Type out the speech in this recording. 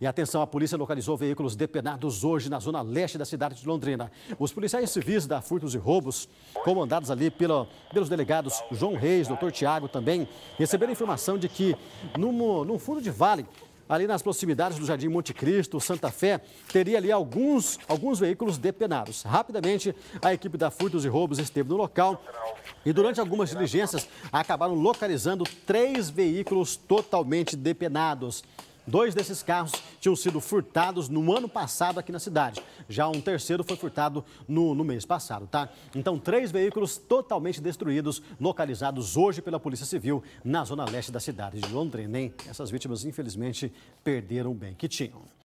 E atenção, a polícia localizou veículos depenados hoje na zona leste da cidade de Londrina. Os policiais civis da Furtos e Roubos, comandados ali pelos delegados João Reis, doutor Tiago também, receberam informação de que num, num fundo de vale ali nas proximidades do Jardim Monte Cristo, Santa Fé, teria ali alguns, alguns veículos depenados. Rapidamente, a equipe da Furtos e Roubos esteve no local e durante algumas diligências acabaram localizando três veículos totalmente depenados. Dois desses carros tinham sido furtados no ano passado aqui na cidade. Já um terceiro foi furtado no, no, mês passado, tá? Então, três veículos totalmente destruídos, localizados hoje pela Polícia Civil na zona leste da cidade de Londrina. Hein? Essas vítimas, infelizmente, perderam o bem que tinham.